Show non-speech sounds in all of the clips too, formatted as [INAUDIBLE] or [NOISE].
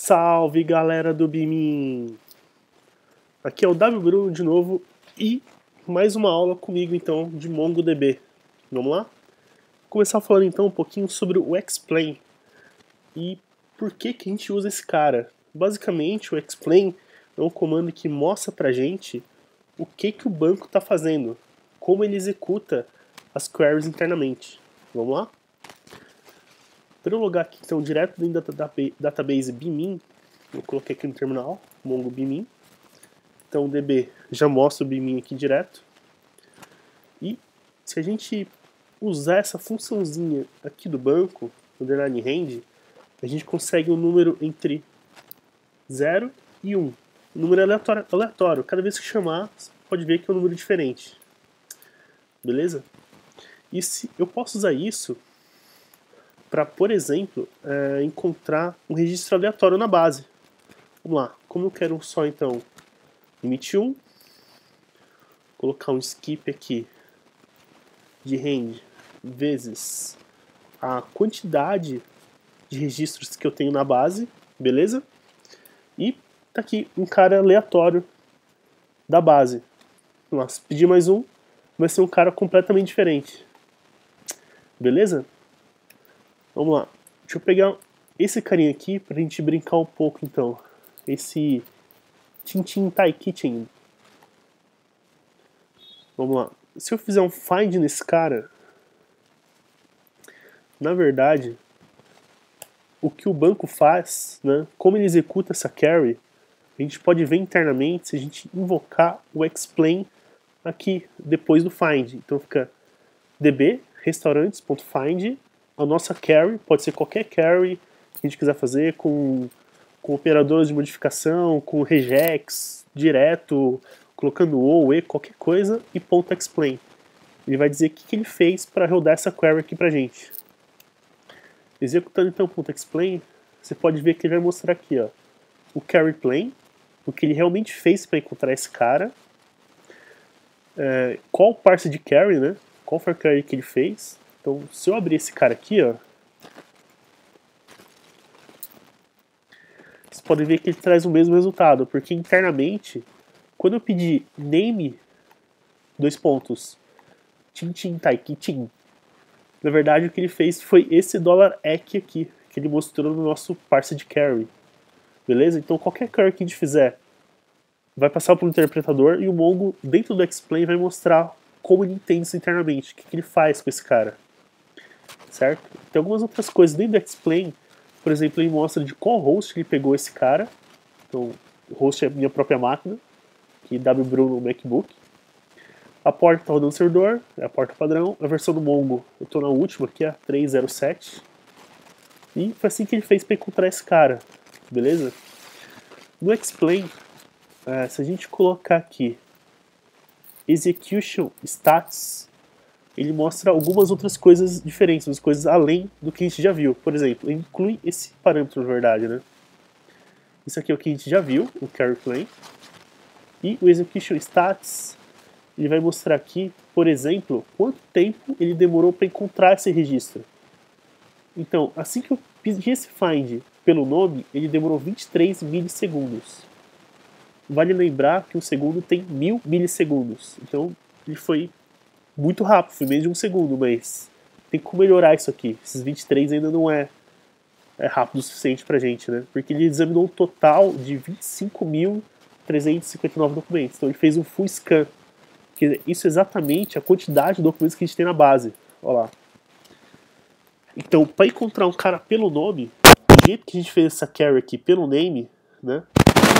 Salve galera do Bimin! Aqui é o W Bruno de novo e mais uma aula comigo então de MongoDB. Vamos lá? Vou começar falando então um pouquinho sobre o Explain e por que, que a gente usa esse cara. Basicamente, o Explain é um comando que mostra pra gente o que, que o banco está fazendo, como ele executa as queries internamente. Vamos lá? Para eu logar aqui, então, direto dentro da database BMIN, eu coloquei aqui no terminal, mongo BMIN. Então o DB já mostra o BMIN aqui direto. E se a gente usar essa funçãozinha aqui do banco, underline range, a gente consegue um número entre 0 e 1. Um número aleatório, aleatório. Cada vez que chamar, pode ver que é um número diferente. Beleza? E se eu posso usar isso para, por exemplo, é, encontrar um registro aleatório na base. Vamos lá, como eu quero só então limite 1, colocar um skip aqui de range vezes a quantidade de registros que eu tenho na base, beleza? E tá aqui um cara aleatório da base. Vamos lá, se pedir mais um, vai ser um cara completamente diferente. Beleza? Vamos lá. Deixa eu pegar esse carinha aqui pra gente brincar um pouco então. Esse Tintin Tai Kitchen. Vamos lá. Se eu fizer um find nesse cara, na verdade, o que o banco faz, né, como ele executa essa carry, a gente pode ver internamente se a gente invocar o explain aqui depois do find. Então fica db restaurantes.find a nossa carry, pode ser qualquer carry que a gente quiser fazer com, com operadores de modificação, com regex, direto, colocando ou, e, qualquer coisa, e ponto explain. Ele vai dizer o que, que ele fez para rodar essa query aqui pra gente. Executando então ponto explain, você pode ver que ele vai mostrar aqui ó, o carry plane, o que ele realmente fez para encontrar esse cara, é, qual parte de carry, né, qual foi a carry que ele fez, então, se eu abrir esse cara aqui, ó, vocês podem ver que ele traz o mesmo resultado, porque internamente, quando eu pedi name, dois pontos, tintin tin. na verdade o que ele fez foi esse dólar $ec aqui, que ele mostrou no nosso de carry. Beleza? Então qualquer carry que a gente fizer, vai passar para o interpretador e o Mongo, dentro do explain, vai mostrar como ele entende isso internamente, o que, que ele faz com esse cara certo? Tem algumas outras coisas dentro do Explain, por exemplo, ele mostra de qual host ele pegou esse cara. Então, o host é minha própria máquina, que WBruno no MacBook. A porta está rodando servidor, é a porta padrão. A versão do Mongo, eu estou na última aqui, é a 307. E foi assim que ele fez para encontrar esse cara, beleza? No Explain, é, eh, se a gente colocar aqui Execution Stats ele mostra algumas outras coisas diferentes, umas coisas além do que a gente já viu. Por exemplo, inclui esse parâmetro, na verdade, né? Isso aqui é o que a gente já viu, o carry plane. E o execution stats, ele vai mostrar aqui, por exemplo, quanto tempo ele demorou para encontrar esse registro. Então, assim que eu pedi esse find pelo nome, ele demorou 23 milissegundos. Vale lembrar que um segundo tem mil milissegundos. Então, ele foi muito rápido, foi menos de um segundo, mas tem como melhorar isso aqui. Esses 23 ainda não é, é rápido o suficiente pra gente, né? Porque ele examinou um total de 25.359 documentos. Então ele fez um full scan, que isso é exatamente a quantidade de documentos que a gente tem na base. Olha lá. Então, para encontrar um cara pelo nome, do jeito que a gente fez essa carry aqui pelo name, né?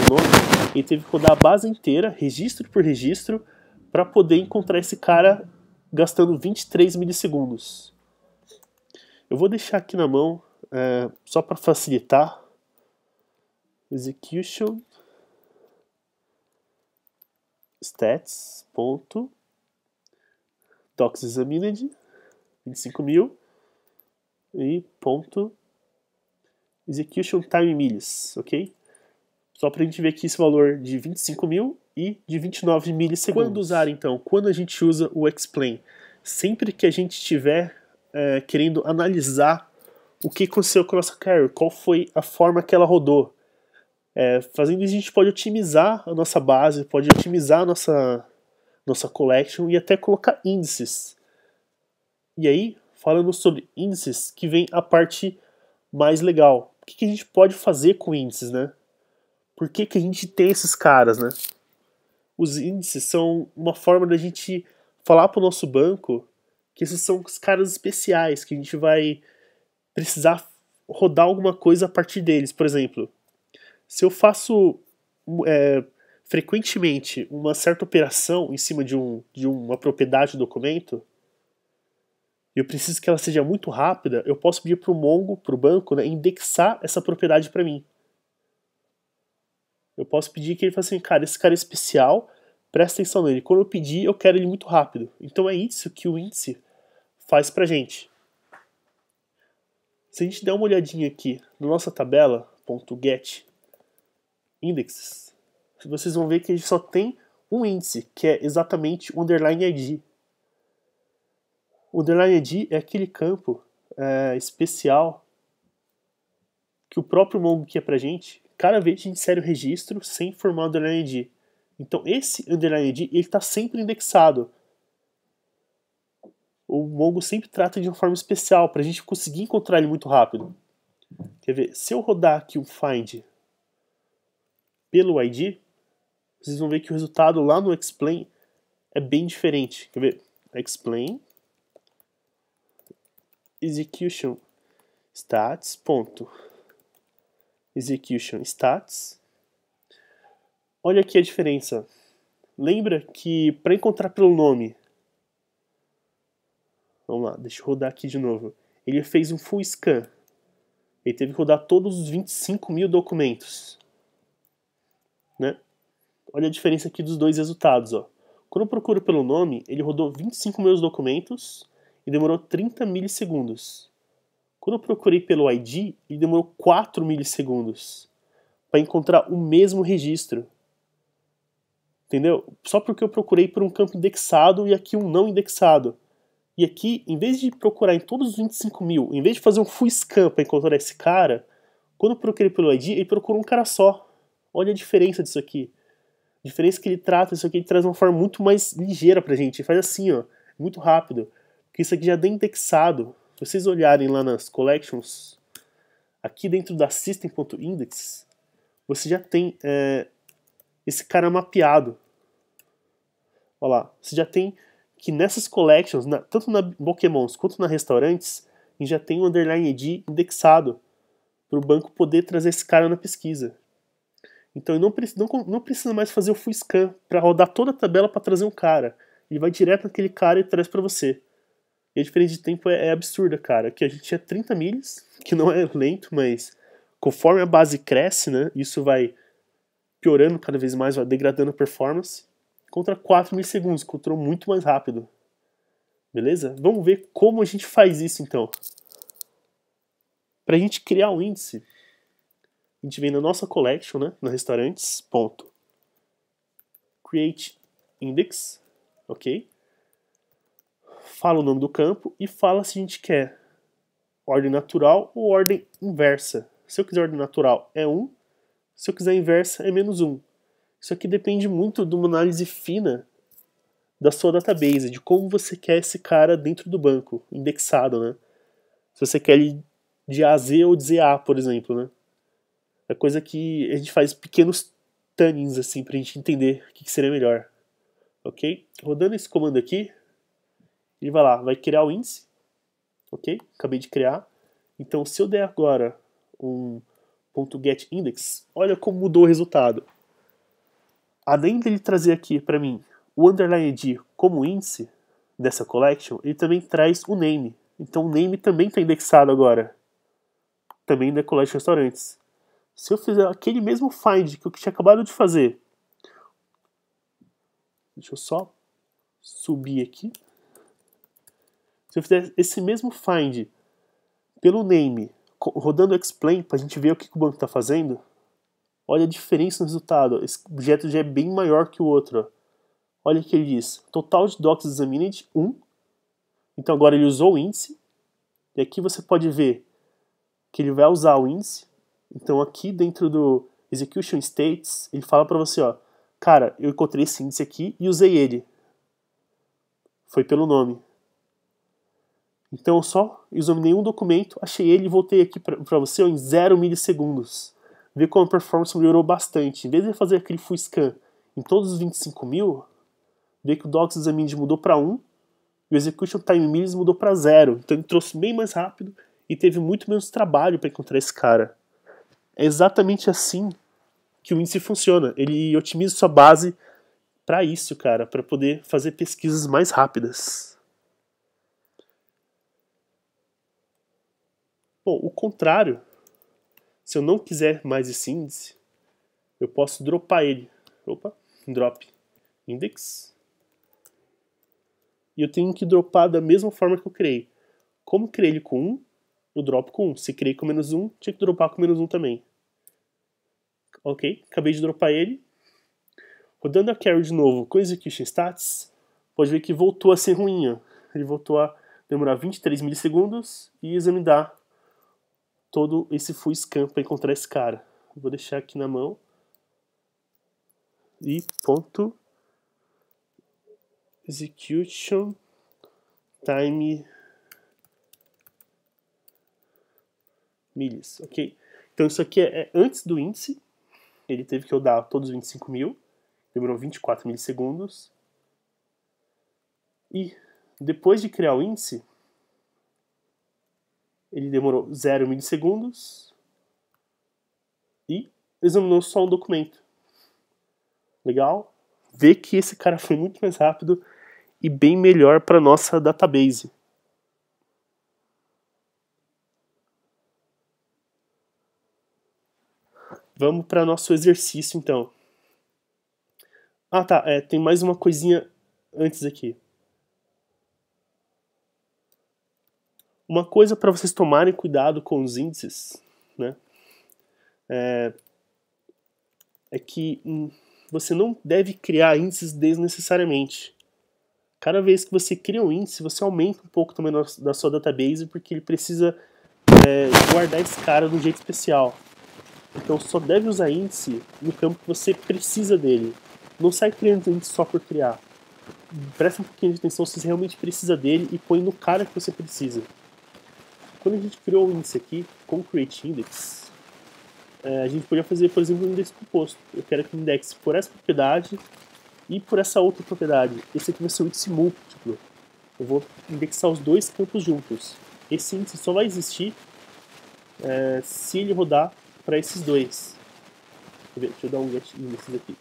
Pelo nome, ele teve que rodar a base inteira, registro por registro, para poder encontrar esse cara gastando 23 milissegundos. Eu vou deixar aqui na mão, é, só para facilitar. Execution stats ponto docs examined 25 mil e ponto execution time millis, ok? Só para a gente ver aqui esse valor de 25 mil e de 29 milissegundos. Quando usar, então? Quando a gente usa o explain? Sempre que a gente estiver é, querendo analisar o que aconteceu com a nossa carry, qual foi a forma que ela rodou. É, fazendo isso, a gente pode otimizar a nossa base, pode otimizar a nossa, nossa collection e até colocar índices. E aí, falando sobre índices, que vem a parte mais legal. O que, que a gente pode fazer com índices, né? Por que, que a gente tem esses caras, né? Os índices são uma forma da gente falar para o nosso banco que esses são os caras especiais, que a gente vai precisar rodar alguma coisa a partir deles. Por exemplo, se eu faço é, frequentemente uma certa operação em cima de, um, de uma propriedade do documento, eu preciso que ela seja muito rápida, eu posso pedir para o Mongo, para o banco, né, indexar essa propriedade para mim. Eu posso pedir que ele fale assim, cara, esse cara é especial, presta atenção nele. Quando eu pedir, eu quero ele muito rápido. Então é isso que o índice faz pra gente. Se a gente der uma olhadinha aqui na nossa tabela, ponto .get indexes, vocês vão ver que ele só tem um índice, que é exatamente o underline ID. O underline ID é aquele campo é, especial que o próprio Mongo quer pra gente, cada vez a gente insere o registro sem formar o underline ID. Então esse underline ID está sempre indexado. O Mongo sempre trata de uma forma especial para a gente conseguir encontrar ele muito rápido. Quer ver? Se eu rodar aqui o um find pelo ID, vocês vão ver que o resultado lá no explain é bem diferente. Quer ver? Explain execution stats. Ponto execution stats. Olha aqui a diferença. Lembra que para encontrar pelo nome, vamos lá, deixa eu rodar aqui de novo. Ele fez um full scan. Ele teve que rodar todos os 25 mil documentos. Né? Olha a diferença aqui dos dois resultados. Ó. Quando eu procuro pelo nome, ele rodou 25 mil documentos e demorou 30 milissegundos. Quando eu procurei pelo ID, ele demorou 4 milissegundos para encontrar o mesmo registro. Entendeu? Só porque eu procurei por um campo indexado e aqui um não indexado. E aqui, em vez de procurar em todos os 25 mil, em vez de fazer um full scan para encontrar esse cara, quando eu procurei pelo ID, ele procurou um cara só. Olha a diferença disso aqui. A diferença é que ele trata, isso aqui ele traz uma forma muito mais ligeira pra gente. Ele faz assim, ó, muito rápido. Porque isso aqui já é indexado vocês olharem lá nas collections, aqui dentro da system.index, você já tem é, esse cara mapeado. Olha lá, você já tem que nessas collections, na, tanto na Pokémons quanto na restaurantes, a gente já tem o um underline ID indexado para o banco poder trazer esse cara na pesquisa. Então não, não, não precisa mais fazer o full scan para rodar toda a tabela para trazer um cara. Ele vai direto naquele cara e traz para você. E a diferença de tempo é, é absurda, cara. Que a gente tinha 30 milhas, que não é lento, mas conforme a base cresce, né, isso vai piorando cada vez mais, vai degradando a performance, contra 4 milissegundos, encontrou muito mais rápido. Beleza? Vamos ver como a gente faz isso então. Para a gente criar o um índice, a gente vem na nossa collection, né, no restaurantes, ponto. Create index, ok? fala o nome do campo e fala se a gente quer ordem natural ou ordem inversa. Se eu quiser ordem natural é 1, se eu quiser inversa é menos 1. Isso aqui depende muito de uma análise fina da sua database, de como você quer esse cara dentro do banco, indexado, né? Se você quer ele de Z ou de ZA, por exemplo, né? É coisa que a gente faz pequenos tunings, assim, pra gente entender o que seria melhor. Ok? Rodando esse comando aqui, ele vai lá, vai criar o índice, ok? Acabei de criar. Então, se eu der agora um ponto get index, olha como mudou o resultado. Além dele trazer aqui para mim o underline id como índice dessa collection, ele também traz o name. Então, o name também está indexado agora, também da collection restaurantes. Se eu fizer aquele mesmo find que eu tinha acabado de fazer, deixa eu só subir aqui se eu fizer esse mesmo find pelo name, rodando o explain para a gente ver o que o banco está fazendo, olha a diferença no resultado. Esse objeto já é bem maior que o outro. Olha o que ele diz. Total de docs examined, 1. Então agora ele usou o índice. E aqui você pode ver que ele vai usar o índice. Então aqui dentro do execution states, ele fala para você, ó, cara, eu encontrei esse índice aqui e usei ele. Foi pelo nome. Então eu só examinei um documento, achei ele e voltei aqui para você ó, em 0 milissegundos. Vê como a performance melhorou bastante. Em vez de fazer aquele full scan em todos os 25 mil, vê que o docs examined mudou para 1 e o execution time milis mudou para 0. Então ele trouxe bem mais rápido e teve muito menos trabalho para encontrar esse cara. É exatamente assim que o índice funciona. Ele otimiza sua base para isso, cara, para poder fazer pesquisas mais rápidas. Bom, o contrário, se eu não quiser mais esse índice, eu posso dropar ele. Opa, drop index. E eu tenho que dropar da mesma forma que eu criei. Como criei ele com 1, eu dropo com 1. Se criei com menos 1, tinha que dropar com menos 1 também. Ok, acabei de dropar ele. Rodando a carry de novo com execution stats, pode ver que voltou a ser ruim. Ele voltou a demorar 23 milissegundos e examinar todo esse full scan para encontrar esse cara. Vou deixar aqui na mão. E ponto execution time milhas, ok? Então isso aqui é, é antes do índice, ele teve que eu dar todos os 25 mil, demorou 24 milissegundos. E depois de criar o índice, ele demorou 0 milissegundos e examinou só um documento. Legal? Vê que esse cara foi muito mais rápido e bem melhor para nossa database. Vamos para nosso exercício então. Ah tá, é, tem mais uma coisinha antes aqui. Uma coisa para vocês tomarem cuidado com os índices, né? É, é que hum, você não deve criar índices desnecessariamente. Cada vez que você cria um índice, você aumenta um pouco também da sua database, porque ele precisa é, guardar esse cara de um jeito especial. Então só deve usar índice no campo que você precisa dele. Não sai criando índice só por criar. Presta um pouquinho de atenção se você realmente precisa dele e põe no cara que você precisa. Quando a gente criou o índice aqui, com create index, é, a gente podia fazer, por exemplo, um índice composto. Eu quero que o index por essa propriedade e por essa outra propriedade. Esse aqui vai ser o índice múltiplo. Eu vou indexar os dois campos juntos. Esse índice só vai existir é, se ele rodar para esses dois. Deixa eu dar um get índices aqui.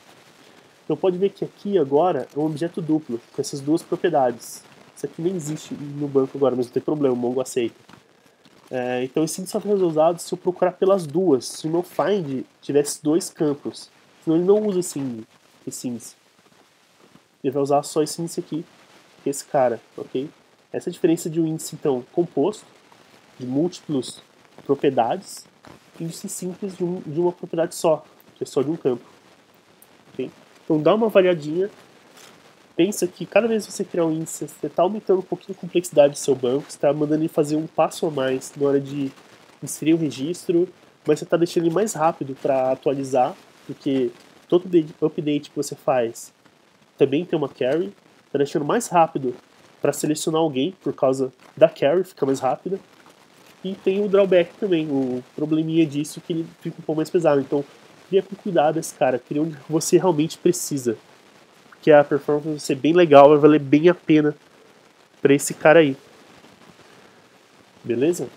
Então pode ver que aqui agora é um objeto duplo, com essas duas propriedades. Isso aqui nem existe no banco agora, mas não tem problema, o Mongo aceita. É, então esse índice só ser usado se eu procurar pelas duas, se o meu find tivesse dois campos. Senão ele não usa esse índice. Esse índice. Ele vai usar só esse índice aqui, é esse cara, ok? Essa é a diferença de um índice, então, composto, de múltiplos propriedades, e índice simples de, um, de uma propriedade só, que é só de um campo. ok Então dá uma avaliadinha pensa que cada vez que você criar um índice, você está aumentando um pouquinho a complexidade do seu banco, você está mandando ele fazer um passo a mais na hora de inserir o registro, mas você está deixando ele mais rápido para atualizar, porque todo update que você faz também tem uma carry, está deixando mais rápido para selecionar alguém por causa da carry, fica mais rápida. E tem o drawback também, o probleminha disso que ele fica um pouco mais pesado. Então, cria com cuidado esse cara, cria onde você realmente precisa que a performance vai ser bem legal, vai valer bem a pena para esse cara aí. Beleza?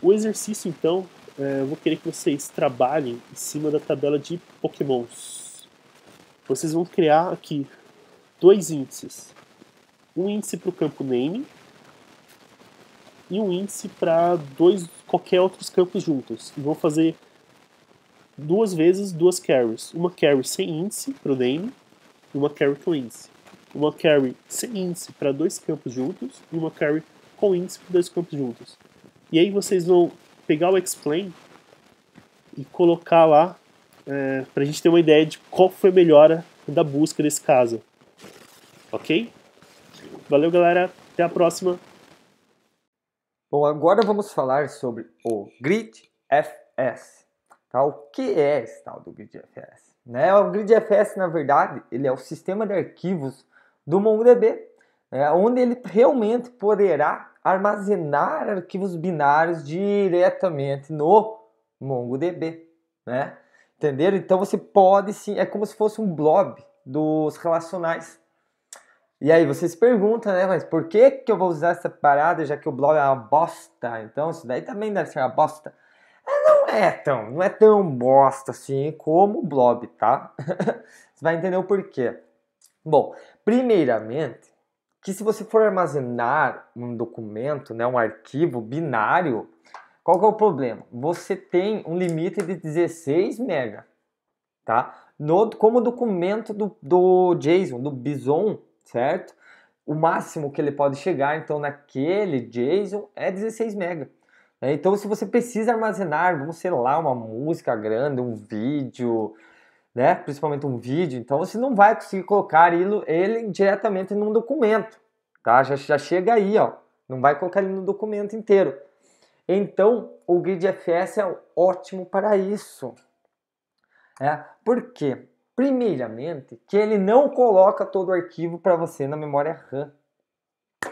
O exercício, então, é, eu vou querer que vocês trabalhem em cima da tabela de pokémons. Vocês vão criar aqui dois índices. Um índice para o campo name e um índice para dois qualquer outros campos juntos. E vão fazer duas vezes duas carries. Uma carry sem índice para o name uma carry com índice. Uma carry sem índice para dois campos juntos e uma carry com índice para dois campos juntos. E aí vocês vão pegar o explain e colocar lá é, para a gente ter uma ideia de qual foi a melhora da busca nesse caso. Ok? Valeu, galera. Até a próxima. Bom, agora vamos falar sobre o GridFS. Tá? O que é esse tal do GridFS? Né? O GridFS, na verdade, ele é o sistema de arquivos do MongoDB, né? onde ele realmente poderá armazenar arquivos binários diretamente no MongoDB, né? Entenderam? Então você pode sim, é como se fosse um blob dos relacionais. E aí você se pergunta, né, mas por que que eu vou usar essa parada já que o blob é uma bosta? Então isso daí também deve ser uma bosta é tão, não é tão bosta assim como o Blob, tá? [LAUGHS] você vai entender o porquê. Bom, primeiramente, que se você for armazenar um documento, né, um arquivo binário, qual que é o problema? Você tem um limite de 16 mega, tá? No, como documento do, do JSON, do Bison, certo? O máximo que ele pode chegar, então, naquele JSON é 16 mega. Né? Então, se você precisa armazenar, vamos sei lá, uma música grande, um vídeo, né? Principalmente um vídeo, então você não vai conseguir colocar ele diretamente num documento, tá? Já, já chega aí, ó. Não vai colocar ele no documento inteiro. Então, o GridFS é ótimo para isso. É, por quê? Primeiramente, que ele não coloca todo o arquivo para você na memória RAM.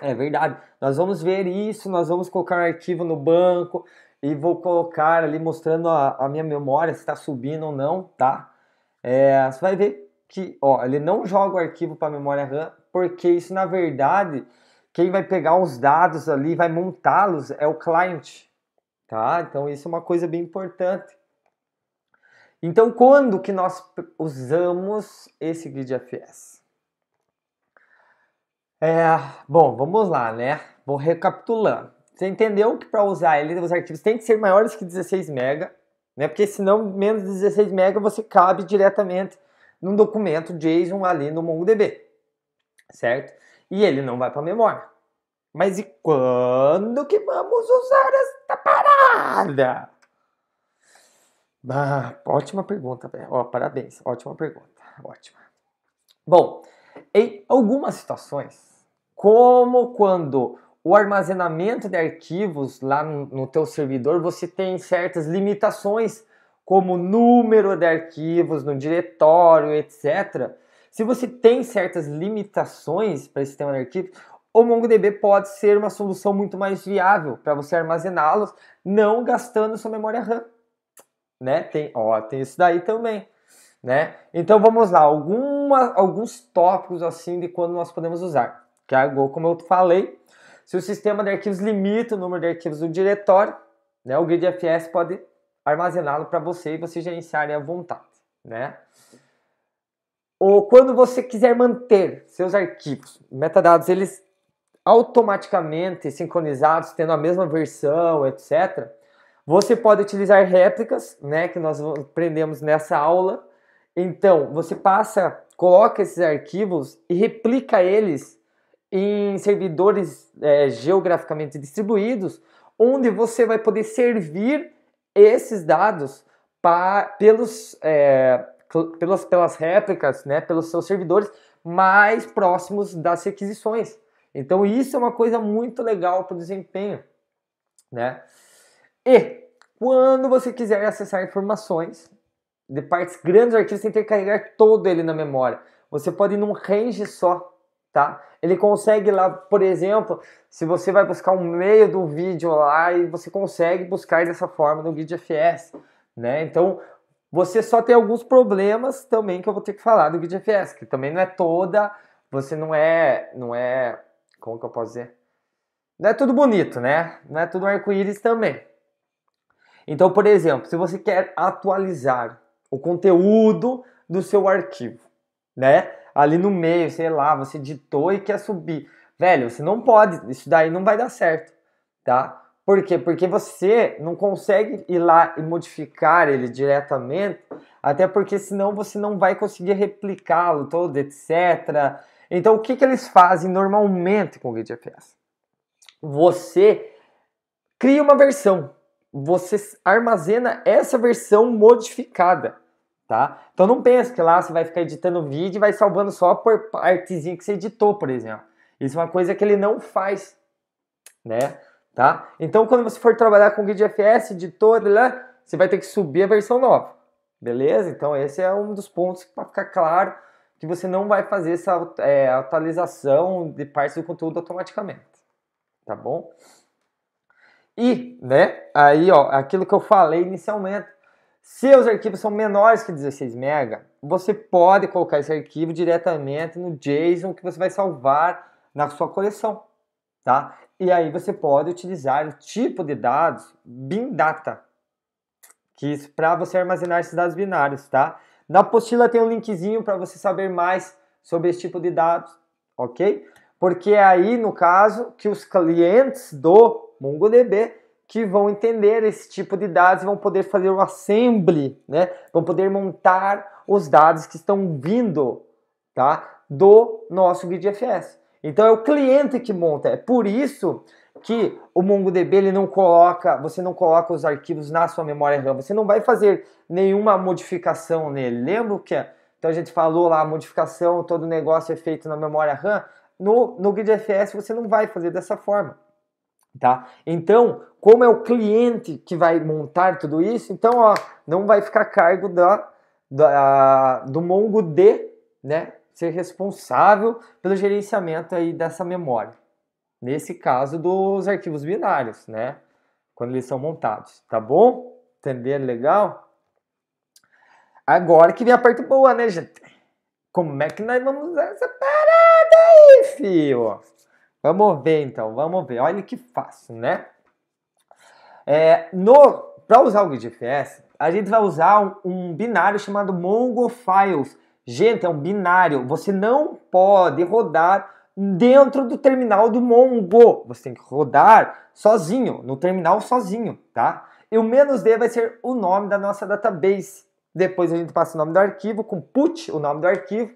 É verdade. Nós vamos ver isso, nós vamos colocar um arquivo no banco e vou colocar ali mostrando a, a minha memória, se está subindo ou não, tá? É, você vai ver que, ó, ele não joga o arquivo para memória RAM, porque isso, na verdade, quem vai pegar os dados ali, vai montá-los, é o client, tá? Então, isso é uma coisa bem importante. Então, quando que nós usamos esse GridFS? É, bom, vamos lá, né? Vou recapitulando. Você entendeu que para usar ele, os arquivos têm que ser maiores que 16 MB, né? Porque senão menos de 16 MB você cabe diretamente num documento JSON ali no MongoDB, certo? E ele não vai para memória. Mas e quando que vamos usar esta parada? Ah, ótima pergunta, velho. Oh, parabéns, ótima pergunta, ótima. Bom, em algumas situações, como quando o armazenamento de arquivos lá no teu servidor, você tem certas limitações, como número de arquivos no diretório, etc. Se você tem certas limitações para esse sistema de arquivos, o MongoDB pode ser uma solução muito mais viável para você armazená-los, não gastando sua memória RAM. Né? Tem, ó, tem isso daí também. Né? Então vamos lá, alguma, alguns tópicos assim de quando nós podemos usar que é a Go, como eu falei. Se o sistema de arquivos limita o número de arquivos do diretório, né, o GridFS pode armazená-lo para você e você gerenciar à vontade. Né? Ou quando você quiser manter seus arquivos metadados, eles automaticamente sincronizados, tendo a mesma versão, etc., você pode utilizar réplicas, né, que nós aprendemos nessa aula. Então, você passa, coloca esses arquivos e replica eles em servidores é, geograficamente distribuídos, onde você vai poder servir esses dados pelos, é, pelas, pelas réplicas, né, pelos seus servidores mais próximos das requisições. Então isso é uma coisa muito legal para o desempenho. Né? E quando você quiser acessar informações de partes grandes do arquivo sem ter que carregar todo ele na memória, você pode ir num range só tá? Ele consegue lá, por exemplo, se você vai buscar um meio do vídeo lá e você consegue buscar dessa forma no GridFS, né? Então, você só tem alguns problemas também que eu vou ter que falar do GridFS, que também não é toda, você não é, não é, como que eu posso dizer? Não é tudo bonito, né? Não é tudo arco-íris também. Então, por exemplo, se você quer atualizar o conteúdo do seu arquivo, né? ali no meio, sei lá, você ditou e quer subir. Velho, você não pode, isso daí não vai dar certo, tá? Por quê? Porque você não consegue ir lá e modificar ele diretamente, até porque senão você não vai conseguir replicá-lo todo, etc. Então, o que, que eles fazem normalmente com o GitFS? Você cria uma versão, você armazena essa versão modificada tá? Então não pense que lá você vai ficar editando vídeo e vai salvando só por partezinha que você editou, por exemplo. Isso é uma coisa que ele não faz, né? Tá? Então quando você for trabalhar com GridFS, editor, né, você vai ter que subir a versão nova. Beleza? Então esse é um dos pontos para ficar claro que você não vai fazer essa é, atualização de partes do conteúdo automaticamente. Tá bom? E, né, aí ó, aquilo que eu falei inicialmente, se os arquivos são menores que 16 MB, você pode colocar esse arquivo diretamente no JSON que você vai salvar na sua coleção, tá? E aí você pode utilizar o tipo de dados bin data, que é para você armazenar esses dados binários, tá? Na apostila tem um linkzinho para você saber mais sobre esse tipo de dados, ok? Porque é aí, no caso, que os clientes do MongoDB que vão entender esse tipo de dados e vão poder fazer o assembly, né? Vão poder montar os dados que estão vindo, tá? Do nosso GridFS. Então é o cliente que monta. É por isso que o MongoDB ele não coloca, você não coloca os arquivos na sua memória RAM. Você não vai fazer nenhuma modificação nele. Lembra o que é? Então a gente falou lá, a modificação, todo o negócio é feito na memória RAM. No, no GridFS você não vai fazer dessa forma. Tá? Então, como é o cliente que vai montar tudo isso, então ó, não vai ficar a cargo da, da, do MongoD né, ser responsável pelo gerenciamento aí dessa memória. Nesse caso dos arquivos binários, né? Quando eles são montados, tá bom? Entender legal? Agora que vem a parte boa, né, gente? Como é que nós vamos usar essa parada aí, filho? Vamos ver então, vamos ver. Olha que fácil, né? É, Para usar o GDFS, a gente vai usar um, um binário chamado MongoFiles. Gente, é um binário. Você não pode rodar dentro do terminal do Mongo. Você tem que rodar sozinho, no terminal sozinho, tá? E o menos "-d", vai ser o nome da nossa database. Depois a gente passa o nome do arquivo, com put, o nome do arquivo,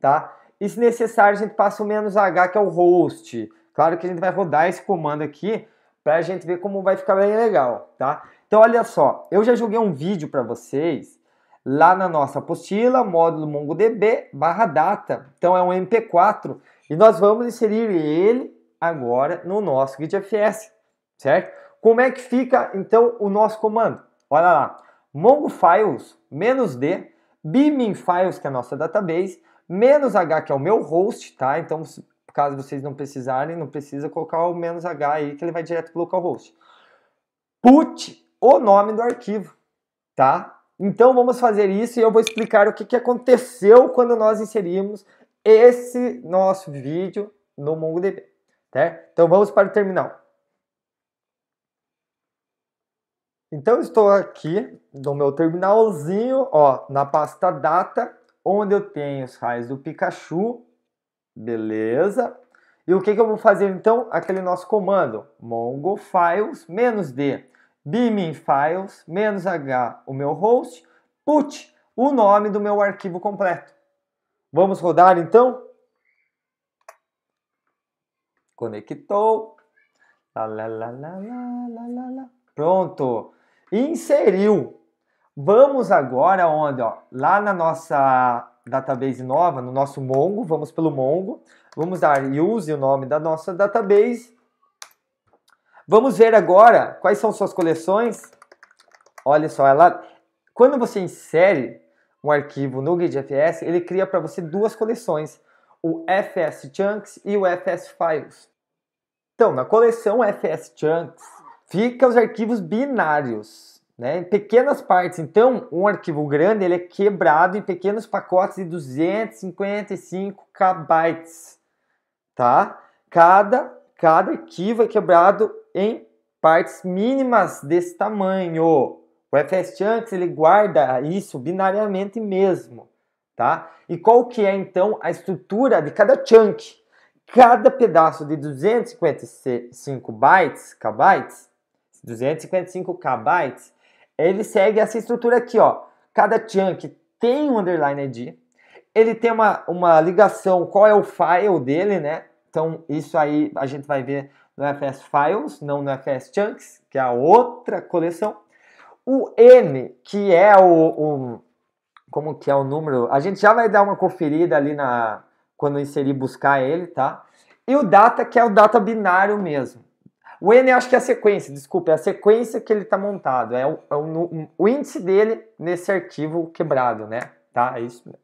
tá? E se necessário, a gente passa o menos "-h", que é o host. Claro que a gente vai rodar esse comando aqui para a gente ver como vai ficar bem legal, tá? Então, olha só, eu já joguei um vídeo para vocês lá na nossa apostila, módulo MongoDB barra data. Então, é um MP4 e nós vamos inserir ele agora no nosso GitFS, certo? Como é que fica, então, o nosso comando? Olha lá, mongo files, menos d, bmin files, que é a nossa database, menos H, que é o meu host, tá? Então, caso vocês não precisarem, não precisa colocar o menos H aí, que ele vai direto para o localhost. Put o nome do arquivo, tá? Então, vamos fazer isso e eu vou explicar o que, que aconteceu quando nós inserimos esse nosso vídeo no MongoDB, tá? Então, vamos para o terminal. Então, estou aqui no meu terminalzinho, ó, na pasta data, onde eu tenho os raios do Pikachu, beleza? E o que, que eu vou fazer então? Aquele nosso comando, mongo files menos d, beaming files menos h, o meu host, put o nome do meu arquivo completo. Vamos rodar então? Conectou. Lá, lá, lá, Pronto. Inseriu Vamos agora onde? Ó, lá na nossa database nova, no nosso Mongo, vamos pelo Mongo. Vamos dar use o nome da nossa database. Vamos ver agora quais são suas coleções. Olha só, ela, quando você insere um arquivo no GitFS, ele cria para você duas coleções, o FS Chunks e o FS Files. Então, na coleção FS Chunks, fica os arquivos binários, né, em pequenas partes. Então, um arquivo grande ele é quebrado em pequenos pacotes de 255 KB, tá? Cada cada arquivo é quebrado em partes mínimas desse tamanho. O FSChunks ele guarda isso binariamente mesmo, tá? E qual que é então a estrutura de cada chunk? Cada pedaço de 255 bytes, kbytes, 255 kbytes ele segue essa estrutura aqui, ó. Cada chunk tem um underline ID. Ele tem uma, uma ligação, qual é o file dele, né? Então, isso aí a gente vai ver no FS Files, não no FS Chunks, que é a outra coleção. O M, que é o, o, como que é o número? A gente já vai dar uma conferida ali na quando inserir buscar ele, tá? E o data, que é o data binário mesmo. O N acho que é a sequência, desculpa, é a sequência que ele está montado, é, o, é o, o, índice dele nesse arquivo quebrado, né? Tá? É isso mesmo.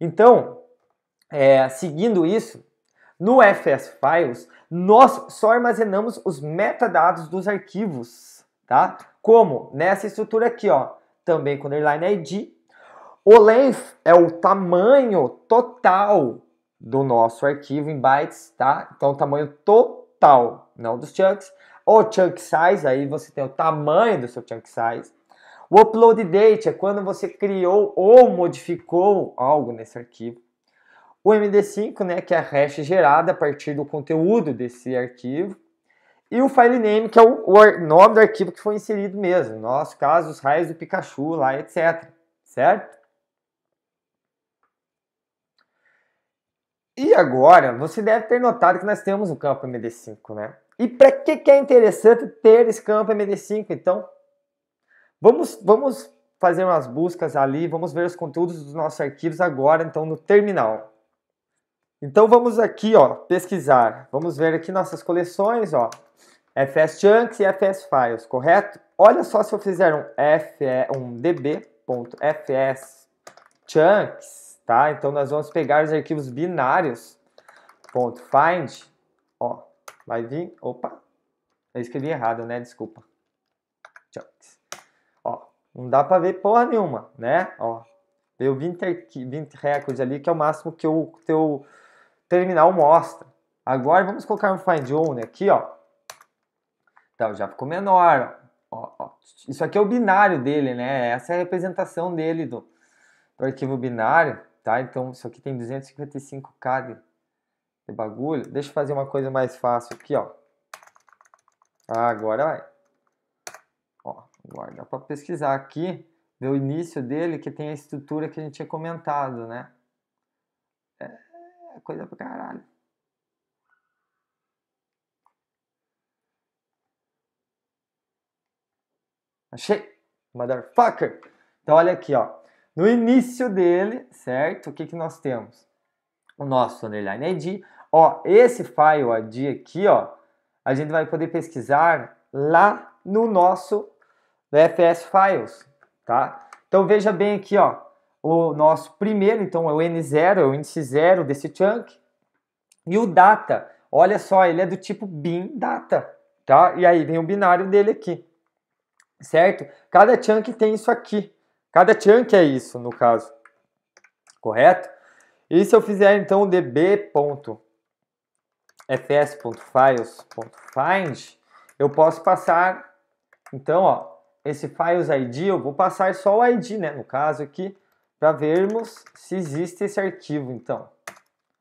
Então, é, seguindo isso, no FS Files, nós só armazenamos os metadados dos arquivos, tá? Como nessa estrutura aqui, ó, também com underline ID. O length é o tamanho total do nosso arquivo em bytes, tá? Então, o tamanho total total, não dos chunks. O chunk size, aí você tem o tamanho do seu chunk size. O upload date é quando você criou ou modificou algo nesse arquivo. O MD5, né, que é a hash gerada a partir do conteúdo desse arquivo. E o file name, que é o, nome do arquivo que foi inserido mesmo. No nosso caso, os raios do Pikachu lá, etc. Certo? E agora, você deve ter notado que nós temos o campo MD5, né? E para que, que é interessante ter esse campo MD5? Então, vamos, vamos fazer umas buscas ali, vamos ver os conteúdos dos nossos arquivos agora, então, no terminal. Então, vamos aqui, ó, pesquisar. Vamos ver aqui nossas coleções, ó, FS Chunks e FS Files, correto? Olha só se eu fizer um, F, um db.fs chunks, tá? Então nós vamos pegar os arquivos binários, ponto .find, ó, vai vir, opa, eu escrevi errado, né? Desculpa. Ó, não dá para ver porra nenhuma, né? Ó, veio 20, 20 records ali, que é o máximo que o teu terminal mostra. Agora vamos colocar um find only aqui, ó. Então, já ficou menor, ó, ó. Isso aqui é o binário dele, né? Essa é a representação dele do, do arquivo binário tá? Então isso aqui tem 255k de, de bagulho. Deixa eu fazer uma coisa mais fácil aqui, ó. Ah, agora vai. Ó, agora dá para pesquisar aqui, ver o início dele, que tem a estrutura que a gente tinha comentado, né? É coisa pra caralho. Achei! Motherfucker! Então olha aqui, ó. No início dele, certo? O que, que nós temos? O nosso underline ID. Ó, esse file ID aqui, ó, a gente vai poder pesquisar lá no nosso FS Files, tá? Então veja bem aqui, ó, o nosso primeiro, então é o N0, é o índice 0 desse chunk, e o data, olha só, ele é do tipo bin data, tá? E aí vem o binário dele aqui, certo? Cada chunk tem isso aqui, Cada chunk é isso, no caso. Correto? E se eu fizer, então, o db.fs.files.find, eu posso passar, então, ó, esse files ID, eu vou passar só o ID, né, no caso aqui, para vermos se existe esse arquivo, então.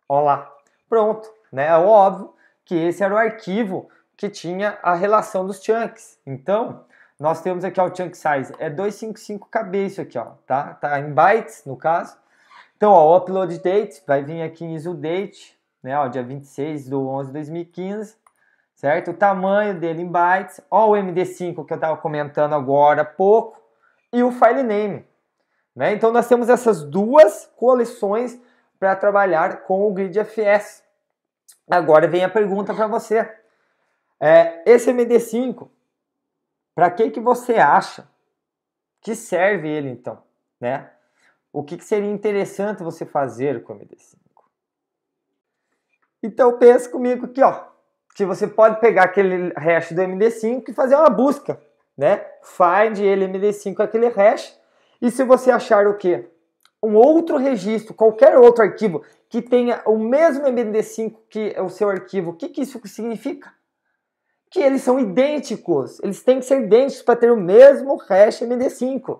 Ó lá, pronto, né, é óbvio que esse era o arquivo que tinha a relação dos chunks. Então, nós temos aqui ó, o chunk size, é 255kb isso aqui, ó, tá? Tá em bytes, no caso. Então, ó, o upload date vai vir aqui em ISO date, né, ó, dia 26 do 11 de 2015, certo? O tamanho dele em bytes, ó o MD5 que eu estava comentando agora há pouco, e o file name, né? Então, nós temos essas duas coleções para trabalhar com o GridFS. Agora vem a pergunta para você. É, esse MD5, para que que você acha que serve ele então, né? O que, que seria interessante você fazer com o MD5? Então pensa comigo aqui, ó, que você pode pegar aquele hash do MD5 e fazer uma busca, né? Find ele MD5 aquele hash e se você achar o que? Um outro registro, qualquer outro arquivo que tenha o mesmo MD5 que o seu arquivo, o que, que isso significa? que eles são idênticos, eles têm que ser idênticos para ter o mesmo hash MD5.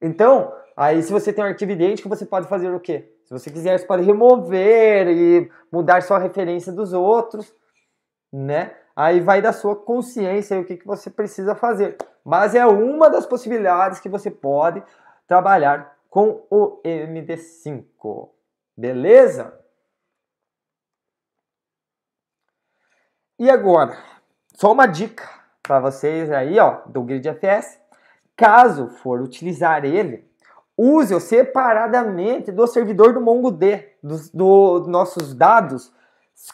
Então, aí se você tem um arquivo idêntico, você pode fazer o quê? Se você quiser, você pode remover e mudar sua referência dos outros, né? Aí vai da sua consciência o que, que você precisa fazer. Mas é uma das possibilidades que você pode trabalhar com o MD5. Beleza? E agora? Só uma dica para vocês aí, ó, do GridFS. Caso for utilizar ele, use-o separadamente do servidor do MongoDB, dos do, nossos dados.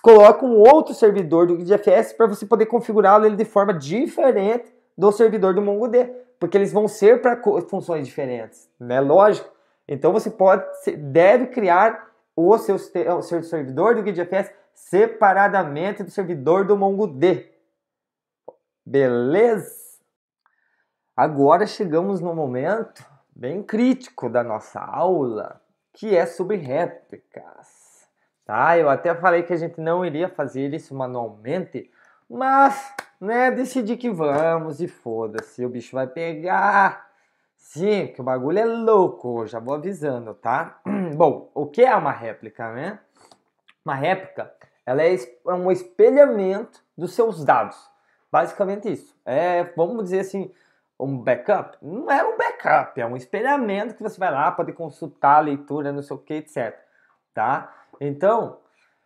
Coloque um outro servidor do GridFS para você poder configurá-lo de forma diferente do servidor do MongoDB, porque eles vão ser para funções diferentes, né? Lógico. Então você pode, deve criar o seu, o seu servidor do GridFS separadamente do servidor do MongoDB. Beleza? Agora chegamos no momento bem crítico da nossa aula, que é sobre réplicas. Tá? Eu até falei que a gente não iria fazer isso manualmente, mas né, decidi que vamos e foda-se, o bicho vai pegar. Sim, que o bagulho é louco, já vou avisando, tá? [CLEARS THROAT] Bom, o que é uma réplica, né? Uma réplica, ela é, é um espelhamento dos seus dados. Basicamente isso. É, vamos dizer assim, um backup? Não é um backup, é um espelhamento que você vai lá, pode consultar a leitura, não sei o que, etc. Tá? Então,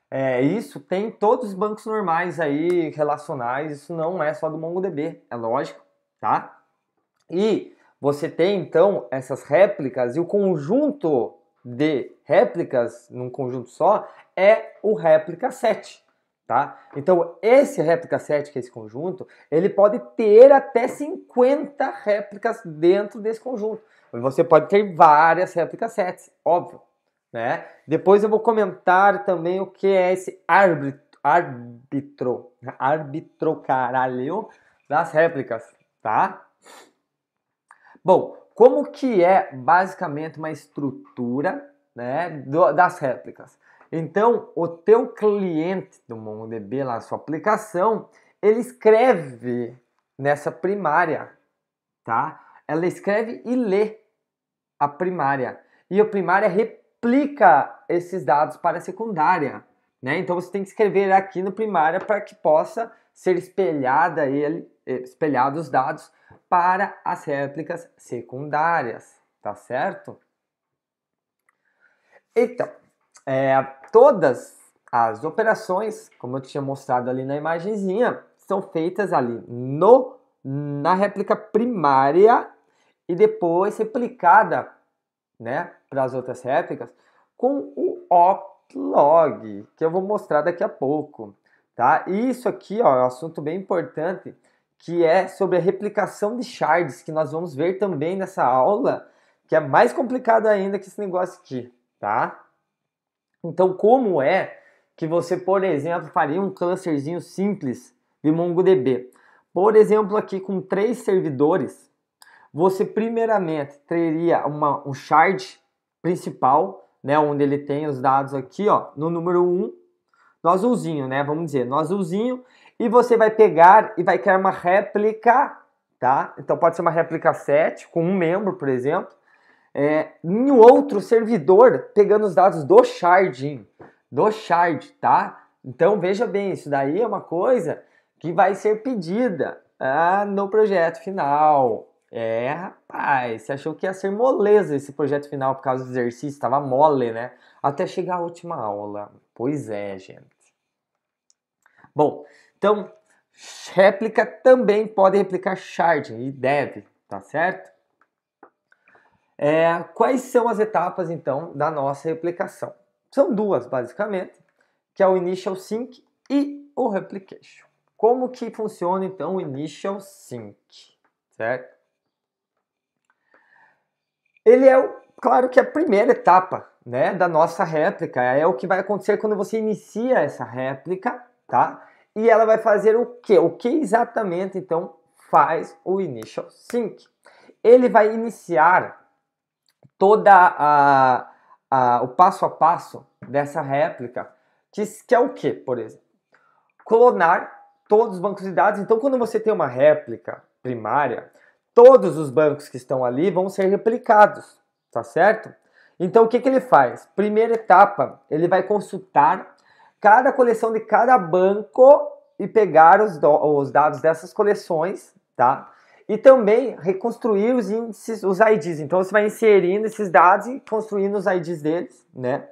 é, isso tem todos os bancos normais aí, relacionais, isso não é só do MongoDB, é lógico, tá? E você tem, então, essas réplicas e o conjunto de réplicas num conjunto só é o réplica set, Tá? Então, esse réplica 7, que é esse conjunto, ele pode ter até 50 réplicas dentro desse conjunto. Você pode ter várias réplicas 7, óbvio. Né? Depois eu vou comentar também o que é esse árbitro, árbitro, árbitro caralho das réplicas, tá? Bom, como que é basicamente uma estrutura né, do, das réplicas? Então, o teu cliente do MongoDB, lá na sua aplicação, ele escreve nessa primária, tá? Ela escreve e lê a primária. E a primária replica esses dados para a secundária, né? Então, você tem que escrever aqui no primária para que possa ser espelhada ele, eh, espelhado os dados para as réplicas secundárias, tá certo? Então, é, todas as operações, como eu tinha mostrado ali na imagenzinha, são feitas ali no na réplica primária e depois replicada, né, para as outras réplicas com o oplog, que eu vou mostrar daqui a pouco, tá? E isso aqui, ó, é um assunto bem importante, que é sobre a replicação de shards, que nós vamos ver também nessa aula, que é mais complicado ainda que esse negócio aqui, tá? Então, como é que você, por exemplo, faria um clusterzinho simples de MongoDB? Por exemplo, aqui com três servidores, você primeiramente teria uma, um shard principal, né, onde ele tem os dados aqui, ó, no número 1, um, no azulzinho, né, vamos dizer, no azulzinho, e você vai pegar e vai criar uma réplica, tá? Então pode ser uma réplica 7 com um membro, por exemplo, é, em outro servidor pegando os dados do sharding, do shard, tá? Então veja bem, isso daí é uma coisa que vai ser pedida ah, no projeto final. É, rapaz, você achou que ia ser moleza esse projeto final por causa do exercício, estava mole, né? Até chegar a última aula. Pois é, gente. Bom, então, réplica também pode replicar sharding e deve, tá certo? É, quais são as etapas então da nossa replicação? São duas basicamente, que é o initial sync e o replication. Como que funciona então o initial sync, certo? Ele é, claro que é a primeira etapa, né, da nossa réplica, é o que vai acontecer quando você inicia essa réplica, tá? E ela vai fazer o que? O que exatamente então faz o initial sync? Ele vai iniciar toda a, a, o passo a passo dessa réplica, que, que é o que, por exemplo? Clonar todos os bancos de dados. Então, quando você tem uma réplica primária, todos os bancos que estão ali vão ser replicados, tá certo? Então, o que, que ele faz? Primeira etapa, ele vai consultar cada coleção de cada banco e pegar os, os dados dessas coleções, tá? E também reconstruir os índices, os IDs. Então você vai inserindo esses dados e construindo os IDs deles, né?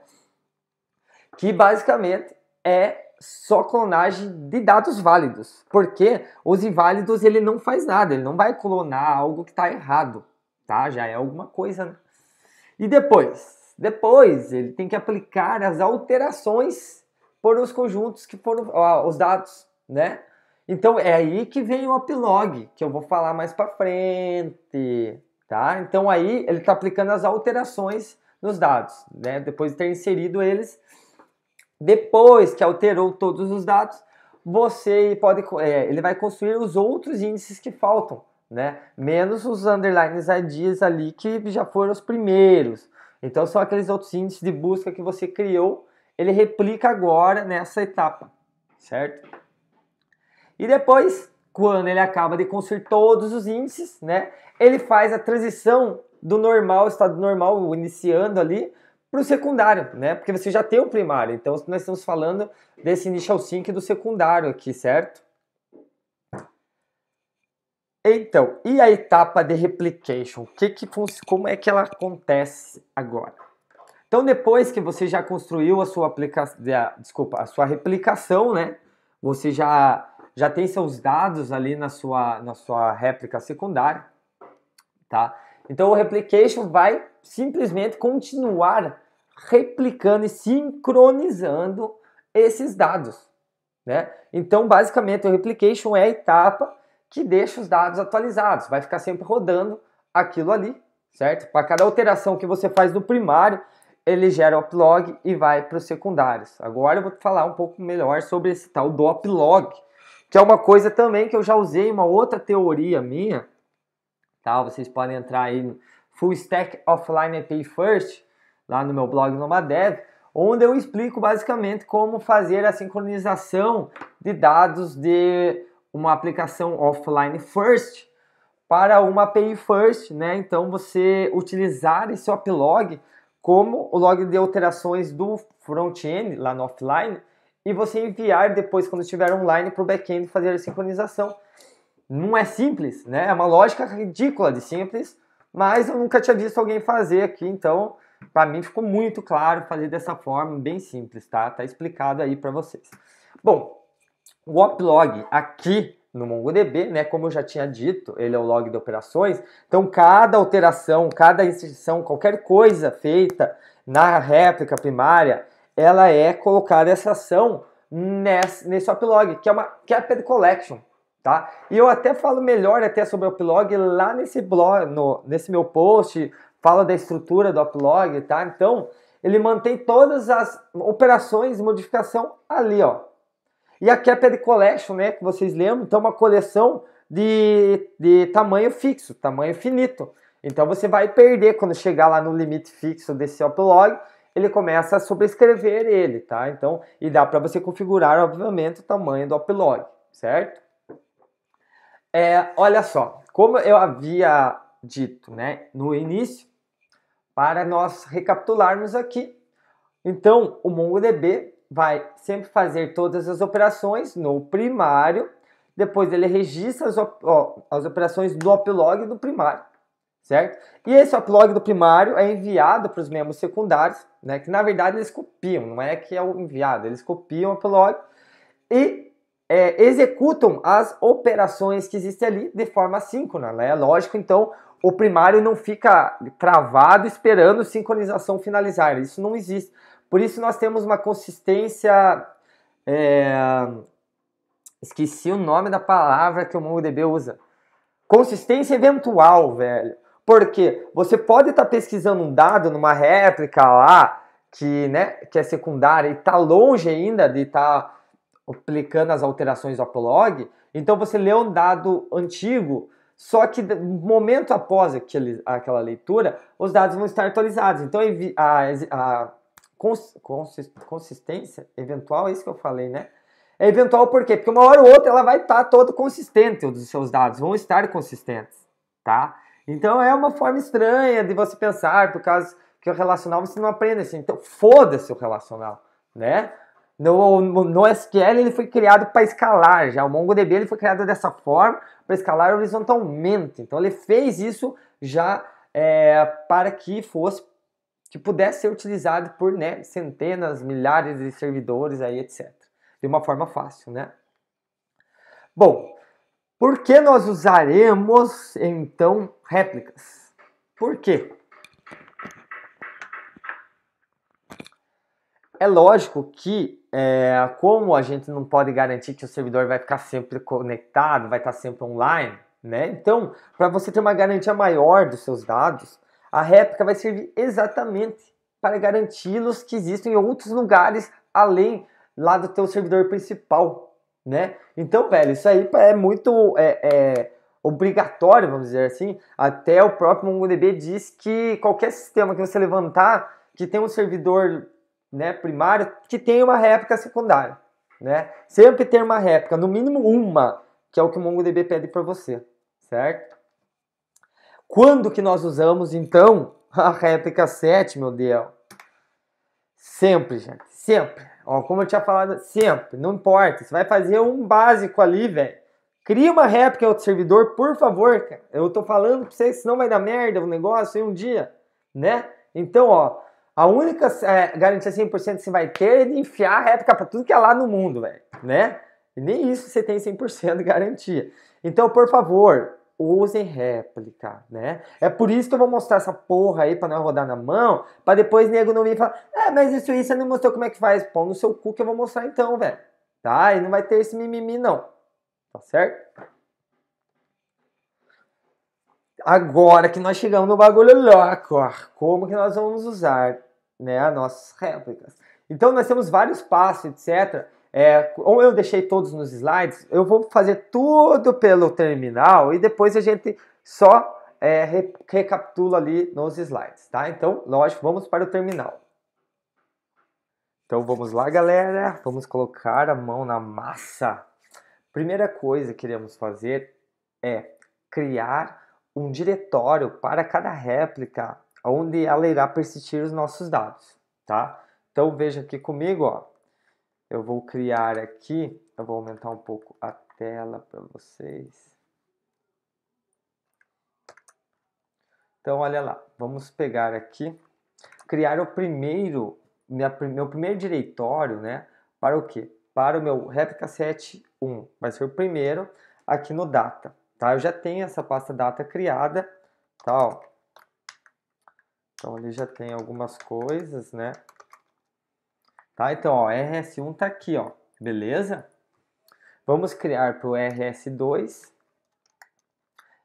Que basicamente é só clonagem de dados válidos, porque os inválidos ele não faz nada, ele não vai clonar algo que está errado, tá? Já é alguma coisa. Né? E depois, depois ele tem que aplicar as alterações por os conjuntos que foram ó, os dados, né? Então é aí que vem o upilog, que eu vou falar mais para frente, tá? Então aí ele está aplicando as alterações nos dados, né? Depois de ter inserido eles, depois que alterou todos os dados, você pode, é, ele vai construir os outros índices que faltam, né? Menos os underlines IDs ali que já foram os primeiros. Então são aqueles outros índices de busca que você criou, ele replica agora nessa etapa, certo? E depois, quando ele acaba de construir todos os índices, né, ele faz a transição do normal, estado normal, iniciando ali, para o secundário, né? Porque você já tem o primário. Então, nós estamos falando desse initial sync do secundário aqui, certo? Então, e a etapa de replication? Que que, como é que ela acontece agora? Então, depois que você já construiu a sua aplicação, desculpa, a sua replicação, né? Você já já tem seus dados ali na sua, na sua réplica secundária, tá? Então o replication vai simplesmente continuar replicando e sincronizando esses dados, né? Então basicamente o replication é a etapa que deixa os dados atualizados, vai ficar sempre rodando aquilo ali, certo? Para cada alteração que você faz no primário, ele gera o uplog e vai para os secundários. Agora eu vou falar um pouco melhor sobre esse tal do uplog, que é uma coisa também que eu já usei, uma outra teoria minha, tá? Vocês podem entrar aí no Full Stack Offline API First, lá no meu blog Nomadev, onde eu explico basicamente como fazer a sincronização de dados de uma aplicação offline first para uma API first, né? Então você utilizar esse uplog como o log de alterações do front-end lá no offline e você enviar depois, quando estiver online, para o back-end fazer a sincronização. Não é simples, né? É uma lógica ridícula de simples, mas eu nunca tinha visto alguém fazer aqui, então para mim ficou muito claro fazer dessa forma, bem simples, tá? Tá explicado aí para vocês. Bom, o uplog aqui no MongoDB, né, como eu já tinha dito, ele é o log de operações. Então, cada alteração, cada inserção, qualquer coisa feita na réplica primária, ela é colocar essa ação nesse, nesse uplog, que é uma Capped é Collection. Tá? E eu até falo melhor até sobre o uplog lá nesse blog, no, nesse meu post, falo da estrutura do uplog, tá? Então, ele mantém todas as operações de modificação ali, ó. E é a Capped Collection, né, que vocês lembram, então é uma coleção de, de tamanho fixo, tamanho finito. Então você vai perder quando chegar lá no limite fixo desse uplog, ele começa a sobrescrever ele, tá? Então, e dá para você configurar, obviamente, o tamanho do uplog, certo? É, olha só, como eu havia dito, né, no início, para nós recapitularmos aqui, então o MongoDB vai sempre fazer todas as operações no primário, depois ele registra as, op ó, as operações do uplog do primário certo? E esse upload do primário é enviado para os membros secundários, né, que na verdade eles copiam, não é que é o enviado, eles copiam o upload e é, executam as operações que existem ali de forma síncrona, né? É lógico, então, o primário não fica travado esperando sincronização finalizar, isso não existe. Por isso nós temos uma consistência... É... Esqueci o nome da palavra que o MongoDB usa. Consistência eventual, velho. Porque você pode estar tá pesquisando um dado numa réplica lá, que, né, que é secundária e está longe ainda de estar tá aplicando as alterações ao log, então você lê um dado antigo, só que momento após aquele, aquela leitura, os dados vão estar atualizados. Então a, a cons, cons, consistência eventual, é isso que eu falei, né? É eventual por quê? Porque uma hora ou outra ela vai estar tá toda consistente, os seus dados vão estar consistentes, tá? Então é uma forma estranha de você pensar, por causa que o relacional você não aprende assim. Então foda-se o relacional, né? No, no SQL ele foi criado para escalar, já o MongoDB ele foi criado dessa forma para escalar horizontalmente. Então ele fez isso já é, para que fosse que pudesse ser utilizado por né, centenas, milhares de servidores aí, etc. De uma forma fácil, né? Bom, por que nós usaremos então réplicas? Por quê? É lógico que, é, como a gente não pode garantir que o servidor vai ficar sempre conectado, vai estar sempre online, né? Então, para você ter uma garantia maior dos seus dados, a réplica vai servir exatamente para garanti-los que existem em outros lugares além lá do teu servidor principal, né? Então, velho, isso aí é muito é, é, obrigatório, vamos dizer assim. Até o próprio MongoDB diz que qualquer sistema que você levantar que tem um servidor né, primário que tem uma réplica secundária, né? Sempre ter uma réplica, no mínimo uma, que é o que o MongoDB pede para você, certo? Quando que nós usamos, então, [LAUGHS] a réplica 7, meu Deus? Sempre, gente, sempre. Ó, como eu tinha falado sempre, não importa. Você vai fazer um básico ali, velho. Cria uma réplica outro servidor, por favor, cara. Eu tô falando pra vocês, senão vai dar merda o um negócio em um dia, né? Então, ó, a única é, garantia 100% que você vai ter é de enfiar a réplica pra tudo que é lá no mundo, velho, né? E nem isso você tem 100% de garantia. Então, por favor, usem réplica, né? É por isso que eu vou mostrar essa porra aí pra não rodar na mão, pra depois nego não vir e falar, é, mas isso aí você não mostrou como é que faz. Pão no seu cu que eu vou mostrar então, velho. Tá? E não vai ter esse mimimi não. Tá certo? Agora que nós chegamos no bagulho louco, como que nós vamos usar né, as nossas réplicas? Então nós temos vários passos, etc. É, ou eu deixei todos nos slides, eu vou fazer tudo pelo terminal e depois a gente só é, re, recapitula ali nos slides, tá? Então, lógico, vamos para o terminal. Então vamos lá, galera. Vamos colocar a mão na massa. Primeira coisa que queremos fazer é criar um diretório para cada réplica, onde ela irá persistir os nossos dados, tá? Então veja aqui comigo, ó. Eu vou criar aqui, eu vou aumentar um pouco a tela para vocês. Então, olha lá, vamos pegar aqui, criar o primeiro, minha, meu primeiro diretório, né? Para o quê? Para o meu réplica 71, vai ser o primeiro aqui no data, tá? Eu já tenho essa pasta data criada, tá? Ó. Então, ali já tem algumas coisas, né? Tá? Então, ó, RS1 está aqui, ó, beleza? Vamos criar para o RS2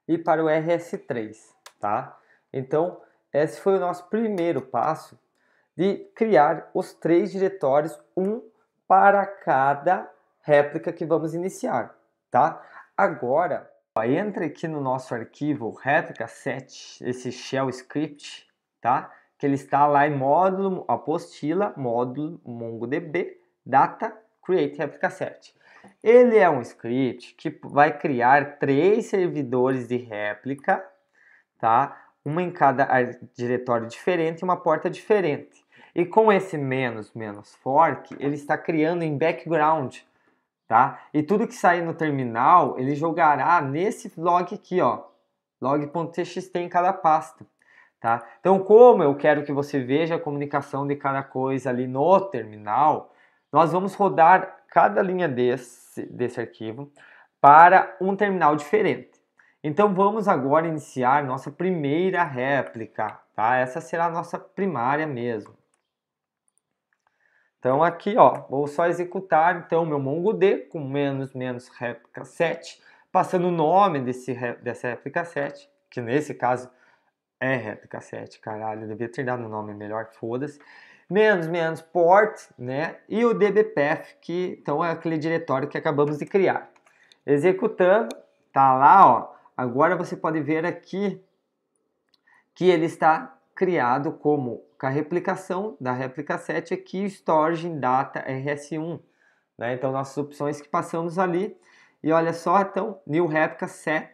e para o RS3, tá? Então, esse foi o nosso primeiro passo de criar os três diretórios, um para cada réplica que vamos iniciar, tá? Agora, ó, entra aqui no nosso arquivo réplica 7, esse shell script, tá? que ele está lá em módulo, apostila, módulo MongoDB, data, create replica set. Ele é um script que vai criar três servidores de réplica, tá? Uma em cada diretório diferente e uma porta diferente. E com esse menos menos fork, ele está criando em background, tá? E tudo que sair no terminal, ele jogará nesse log aqui, ó, log.txt em cada pasta. Tá? Então, como eu quero que você veja a comunicação de cada coisa ali no terminal, nós vamos rodar cada linha desse, desse arquivo para um terminal diferente. Então, vamos agora iniciar nossa primeira réplica, tá? Essa será a nossa primária mesmo. Então, aqui, ó, vou só executar, então, meu MongoD com menos, menos réplica 7, passando o nome desse, dessa réplica 7, que nesse caso é réplica 7, caralho, eu devia ter dado um nome melhor, foda-se. Menos, menos, port, né? E o dbpf, que então é aquele diretório que acabamos de criar. Executando, tá lá, ó. Agora você pode ver aqui que ele está criado como com a replicação da réplica 7 aqui, storage data RS1. Né? Então, nossas opções que passamos ali. E olha só, então, new replica set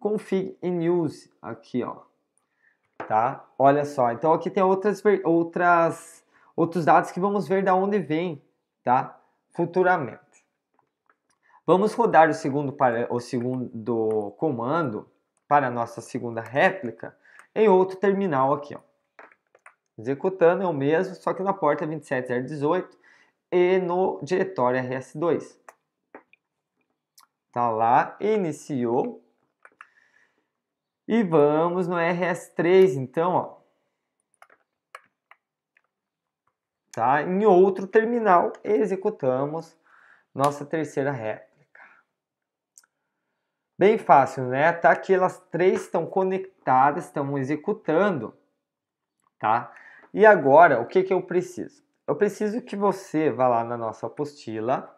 config in use aqui, ó tá? Olha só, então aqui tem outras, outras, outros dados que vamos ver da onde vem, tá? Futuramente. Vamos rodar o segundo, para, o segundo comando para a nossa segunda réplica em outro terminal aqui, ó. Executando é o mesmo, só que na porta 27018 e no diretório RS2. Tá lá, iniciou, e vamos no RS3, então, ó. Tá? Em outro terminal, executamos nossa terceira réplica. Bem fácil, né? Tá que elas três estão conectadas, estão executando, tá? E agora, o que, que eu preciso? Eu preciso que você vá lá na nossa apostila,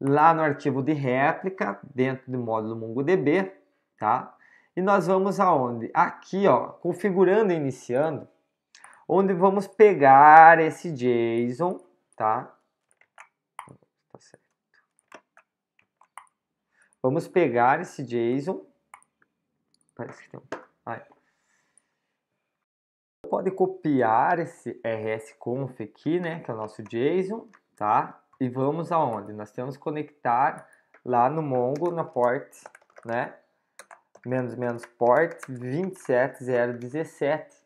lá no arquivo de réplica, dentro do módulo MongoDB, tá? E nós vamos aonde? Aqui, ó, configurando e iniciando, onde vamos pegar esse JSON, tá? Tá certo. Vamos pegar esse JSON. Parece que tem um... Aí. Pode copiar esse rsconf aqui, né, que é o nosso JSON, tá? E vamos aonde? Nós temos que conectar lá no Mongo, na port, né? menos menos port 27017,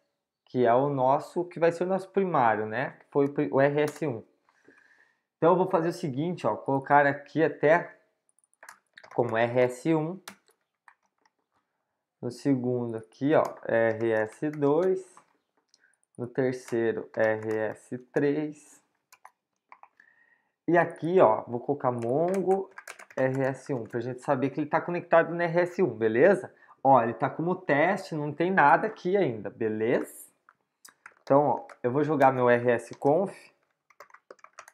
que é o nosso, que vai ser o nosso primário, né? Foi o RS1. Então eu vou fazer o seguinte, ó, colocar aqui até como RS1 no segundo aqui, ó, RS2, no terceiro RS3. E aqui, ó, vou colocar mongo RS1, a gente saber que ele está conectado no RS1, beleza? Ó, ele está como teste, não tem nada aqui ainda, beleza? Então, ó, eu vou jogar meu rsconf,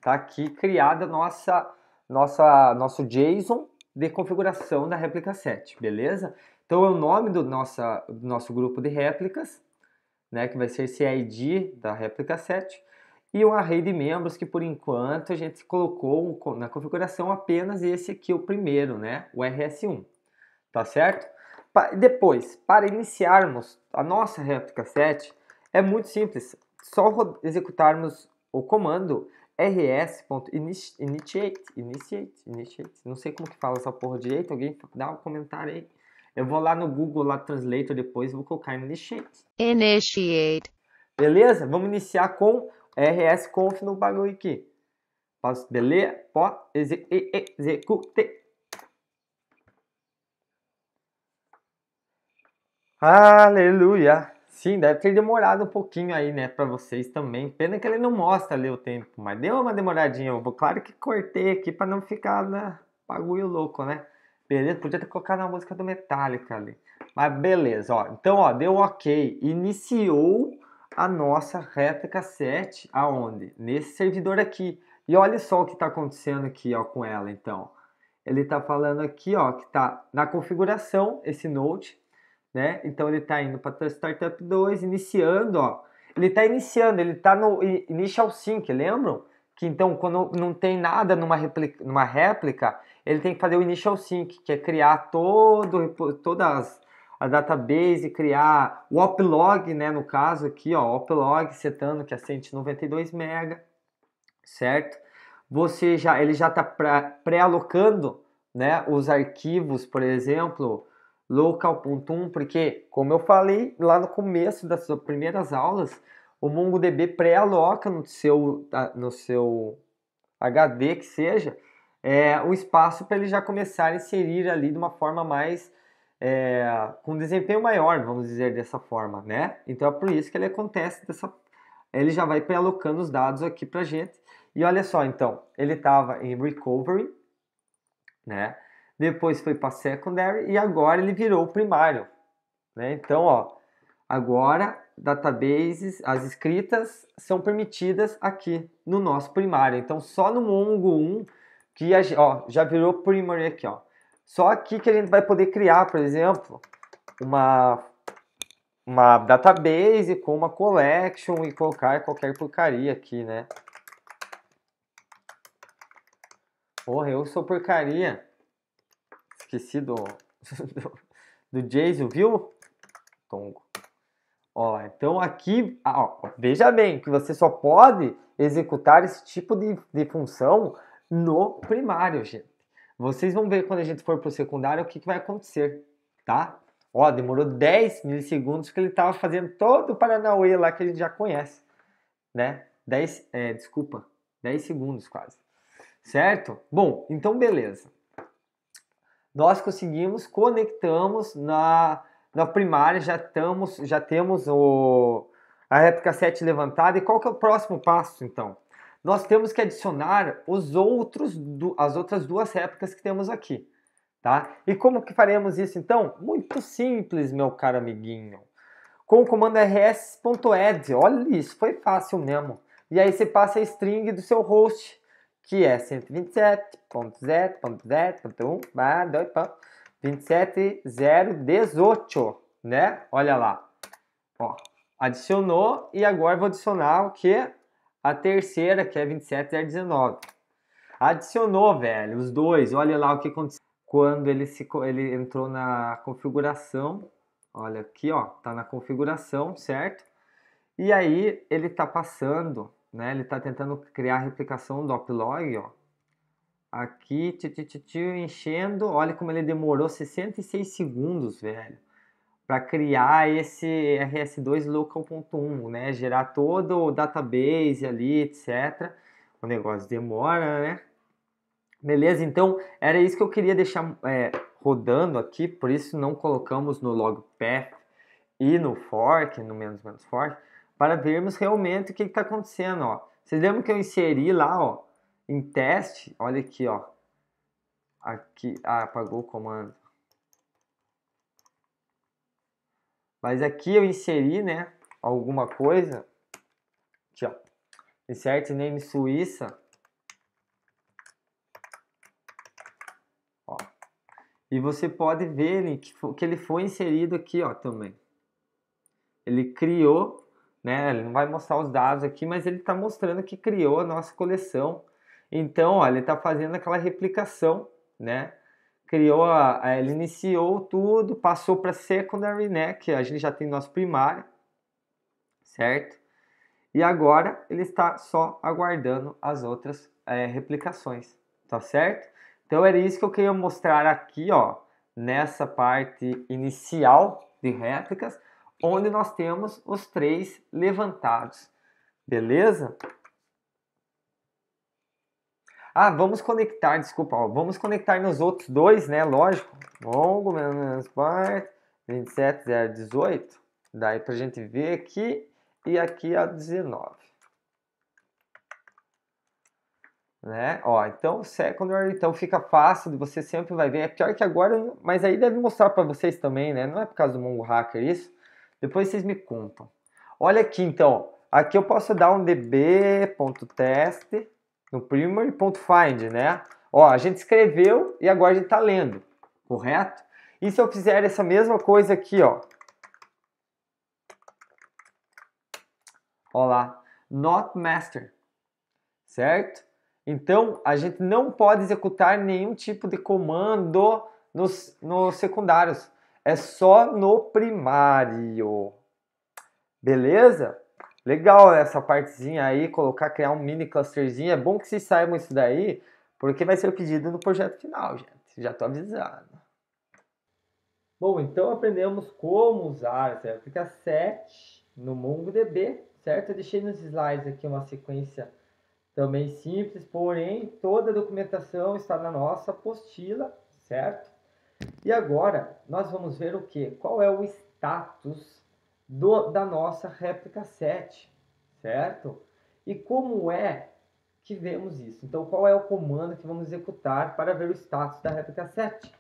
tá aqui criada nossa, nossa, nosso JSON de configuração da réplica 7, beleza? Então, é o nome do, nossa, do nosso grupo de réplicas, né, que vai ser CID da réplica 7, e um array de membros que por enquanto a gente colocou na configuração apenas esse aqui, o primeiro, né? O RS1, tá certo? Depois, para iniciarmos a nossa réplica 7, é muito simples, só executarmos o comando rs.initiate, initiate, initiate, não sei como que fala essa porra direito, alguém dá um comentário aí. Eu vou lá no Google, lá Translator depois, vou colocar initiate. Initiate. Beleza? Vamos iniciar com RS Conf no bagulho aqui. Posso beleza. pó, exe, execute. Aleluia! Sim, deve ter demorado um pouquinho aí, né, para vocês também. Pena que ele não mostra ali o tempo, mas deu uma demoradinha. Eu vou, claro que cortei aqui para não ficar né, bagulho louco, né? Beleza, podia ter colocado a música do Metallica ali. Mas beleza, ó. Então, ó, deu ok. Iniciou a nossa réplica 7 aonde? Nesse servidor aqui. E olha só o que está acontecendo aqui ó, com ela então. Ele está falando aqui ó, que está na configuração esse node, né? Então ele está indo para Startup 2, iniciando, ó. Ele está iniciando, ele está no Initial Sync, lembram? Que então quando não tem nada numa réplica, numa réplica ele tem que fazer o Initial Sync, que é criar todo, todas as a database, criar o oplog, né, no caso aqui, ó, oplog setando que é 192 mega, certo? Você já, ele já está pré-alocando, né, os arquivos, por exemplo, local.1, porque, como eu falei lá no começo das suas primeiras aulas, o MongoDB pré-aloca no seu, tá, no seu HD que seja, é, o espaço para ele já começar a inserir ali de uma forma mais é, com desempenho maior, vamos dizer dessa forma, né? Então é por isso que ele acontece dessa, ele já vai alocando os dados aqui para gente. E olha só, então ele estava em recovery, né? Depois foi para secondary e agora ele virou primário, né? Então, ó, agora databases, as escritas são permitidas aqui no nosso primário. Então, só no Mongo 1 que a, ó, já virou primary aqui, ó. Só aqui que a gente vai poder criar, por exemplo, uma, uma database com uma collection e colocar qualquer porcaria aqui, né? Porra, eu sou porcaria. Esqueci do, [LAUGHS] do, do Jason, viu? Tongo. Ó, então aqui, ah, ó, veja bem que você só pode executar esse tipo de, de função no primário, gente. Vocês vão ver quando a gente for para o secundário o que, que vai acontecer, tá? Ó, demorou 10 milissegundos que ele estava fazendo todo o Paranauê lá que a gente já conhece, né? 10, é, desculpa, 10 segundos quase, certo? Bom, então beleza. Nós conseguimos, conectamos na, na primária, já, estamos, já temos o, a réplica 7 levantada. E qual que é o próximo passo, então? nós temos que adicionar os outros as outras duas réplicas que temos aqui. Tá? E como que faremos isso então? Muito simples, meu caro amiguinho. Com o comando rs.add, olha isso, foi fácil mesmo. E aí você passa a string do seu host, que é 127.0.0.1.2.27018, né? Olha lá. Ó, adicionou e agora vou adicionar o que? A terceira, que é 27019. É Adicionou, velho, os dois. Olha lá o que aconteceu quando ele, se, ele entrou na configuração. Olha aqui, ó, tá na configuração, certo? E aí ele tá passando, né? Ele tá tentando criar a replicação do uplog, ó. Aqui, tiu, tiu, tiu, enchendo. Olha como ele demorou 66 segundos, velho para criar esse RS2 local.1, né? Gerar todo o database ali, etc. O negócio demora, né? Beleza? Então, era isso que eu queria deixar é, rodando aqui, por isso não colocamos no logpath e no fork, no menos menos fork, para vermos realmente o que está acontecendo, ó. Vocês lembram que eu inseri lá, ó, em teste, olha aqui, ó, aqui, ah, apagou o comando. Mas aqui eu inseri, né, alguma coisa. Aqui, ó. Insert name Suíça. Ó. E você pode ver que, que ele foi inserido aqui, ó, também. Ele criou, né, ele não vai mostrar os dados aqui, mas ele está mostrando que criou a nossa coleção. Então, ó, ele está fazendo aquela replicação, né, criou, a, a, ele iniciou tudo, passou para secondary, né? Que a gente já tem nosso primário, certo? E agora ele está só aguardando as outras é, replicações, tá certo? Então era isso que eu queria mostrar aqui, ó, nessa parte inicial de réplicas, onde nós temos os três levantados, beleza? Ah, vamos conectar, desculpa, ó, vamos conectar nos outros dois, né? Lógico. Longo menos parte, 27, 0, 18. Daí pra gente ver aqui e aqui a 19. Né? Ó, então secondary, então fica fácil de você sempre vai ver. É pior que agora, mas aí deve mostrar para vocês também, né? Não é por causa do Mongo Hacker isso. Depois vocês me contam. Olha aqui então, aqui eu posso dar um db.test no primer.find, né? Ó, a gente escreveu e agora a gente está lendo, correto? E se eu fizer essa mesma coisa aqui, ó? Ó lá, not master, certo? Então, a gente não pode executar nenhum tipo de comando nos, nos secundários. É só no primário. Beleza? legal essa partezinha aí, colocar, criar um mini clusterzinho. É bom que vocês saibam isso daí, porque vai ser pedido no projeto final, gente. Já estou avisando. Bom, então aprendemos como usar essa aplicação 7 no MongoDB, certo? Eu deixei nos slides aqui uma sequência também simples, porém toda a documentação está na nossa apostila, certo? E agora nós vamos ver o que? Qual é o status do, da nossa réplica 7, certo? E como é que vemos isso? Então, qual é o comando que vamos executar para ver o status da réplica 7?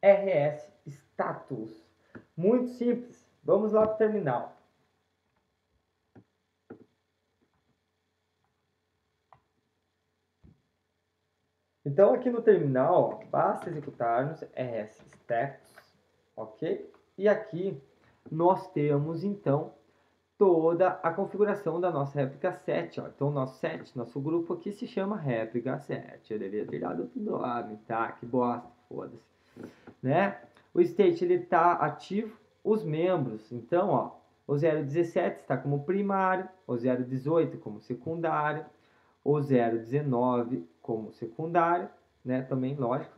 rs status. Muito simples. Vamos lá para o terminal. Então, aqui no terminal, basta executarmos rs status, ok? E aqui nós temos então toda a configuração da nossa réplica 7. Ó. Então, nosso 7, nosso grupo aqui se chama réplica 7. Eu devia ter dado outro nome, tá? Que bosta, foda-se. Né? O state, ele tá ativo. Os membros, então, ó, o 017 está como primário, o 018 como secundário, o 019 como secundário, né? Também, lógico,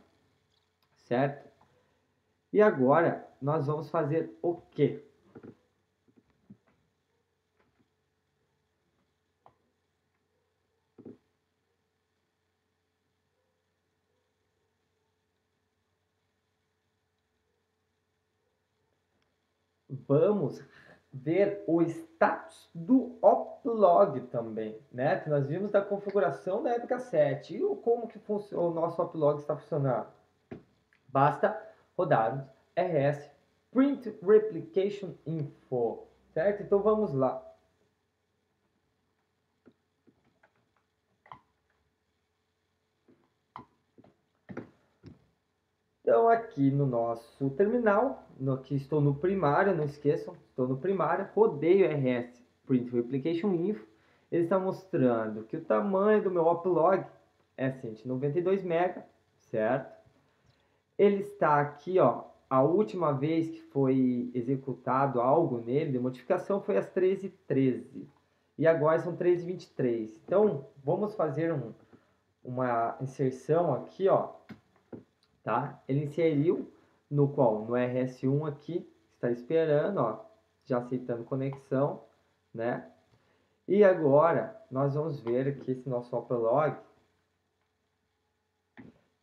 certo? E agora nós vamos fazer o quê? Vamos ver o status do uplog também, né? Que nós vimos da configuração da época 7 e como que o nosso uplog está funcionando. Basta rodados, RS, Print Replication Info, certo? Então vamos lá. Então aqui no nosso terminal, no, aqui estou no primário, não esqueçam, estou no primário, rodeio RS Print Replication Info, ele está mostrando que o tamanho do meu uplog é 192 MB, certo? Ele está aqui, ó. A última vez que foi executado algo nele, a modificação, foi às 13h13. E agora são 13h23. Então, vamos fazer um, uma inserção aqui, ó. Tá? Ele inseriu no qual? No RS1 aqui, está esperando, ó. Já aceitando conexão, né? E agora, nós vamos ver aqui esse nosso Opelog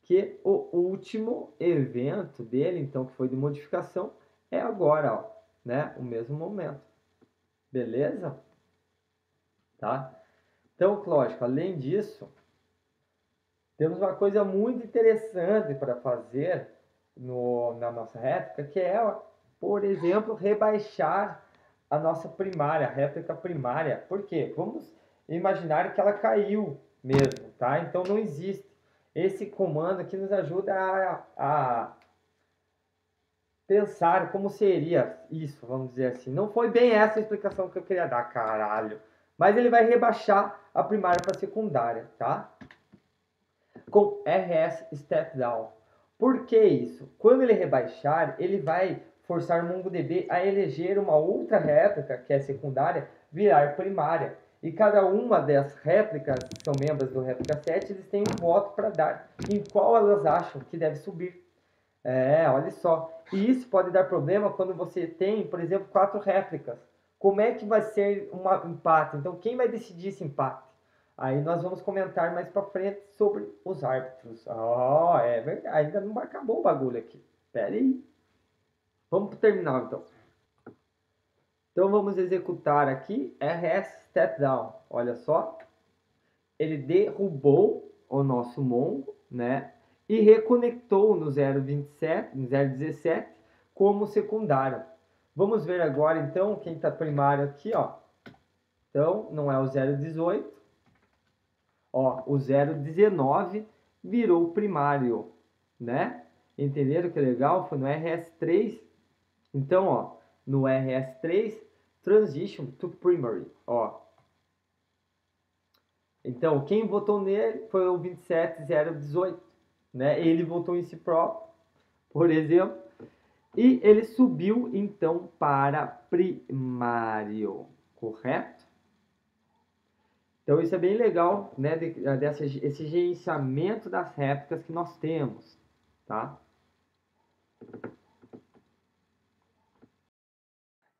que o último evento dele, então, que foi de modificação, é agora, ó, né? O mesmo momento. Beleza? Tá? Então, lógico, além disso, temos uma coisa muito interessante para fazer no, na nossa réplica, que é, por exemplo, rebaixar a nossa primária, a réplica primária. Por quê? Vamos imaginar que ela caiu mesmo, tá? Então não existe esse comando aqui nos ajuda a, a pensar como seria isso, vamos dizer assim. Não foi bem essa a explicação que eu queria dar, caralho. Mas ele vai rebaixar a primária para a secundária, tá? Com RS Step Down. Por que isso? Quando ele rebaixar, ele vai forçar o MongoDB a eleger uma outra réplica, que é secundária, virar primária. E cada uma das réplicas, que são membros do Réplica 7, eles têm um voto para dar em qual elas acham que deve subir. É, olha só. E isso pode dar problema quando você tem, por exemplo, quatro réplicas. Como é que vai ser um empate? Então, quem vai decidir esse empate? Aí nós vamos comentar mais para frente sobre os árbitros. oh, é verdade. Ainda não acabou o bagulho aqui. Pera aí. Vamos terminar então. Então vamos executar aqui rs step down. Olha só, ele derrubou o nosso mongo, né? E reconectou no 027, no 017 como secundário. Vamos ver agora então quem está primário aqui, ó. Então não é o 018, ó, o 019 virou primário, né? Entenderam que legal? Foi no RS3. Então, ó, no RS3 Transition to Primary, ó. Então, quem votou nele foi o 27018, né? Ele votou em si próprio, por exemplo, e ele subiu então para primário, correto? Então isso é bem legal, né, dessa, esse gerenciamento das réplicas que nós temos, tá?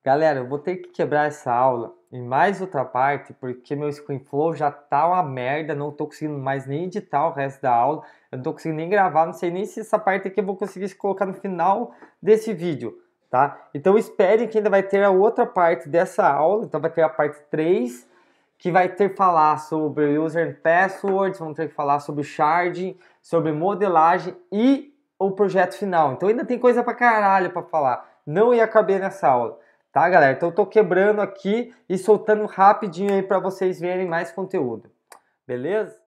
Galera, eu vou ter que quebrar essa aula em mais outra parte, porque meu ScreenFlow já tá uma merda, não tô conseguindo mais nem editar o resto da aula, eu não tô conseguindo nem gravar, não sei nem se essa parte aqui eu vou conseguir colocar no final desse vídeo, tá? Então esperem que ainda vai ter a outra parte dessa aula, então vai ter a parte 3, que vai ter falar sobre user and passwords, vamos ter que falar sobre sharding, sobre modelagem e o projeto final. Então ainda tem coisa pra caralho pra falar, não ia caber nessa aula tá, galera? Então eu tô quebrando aqui e soltando rapidinho aí para vocês verem mais conteúdo. Beleza?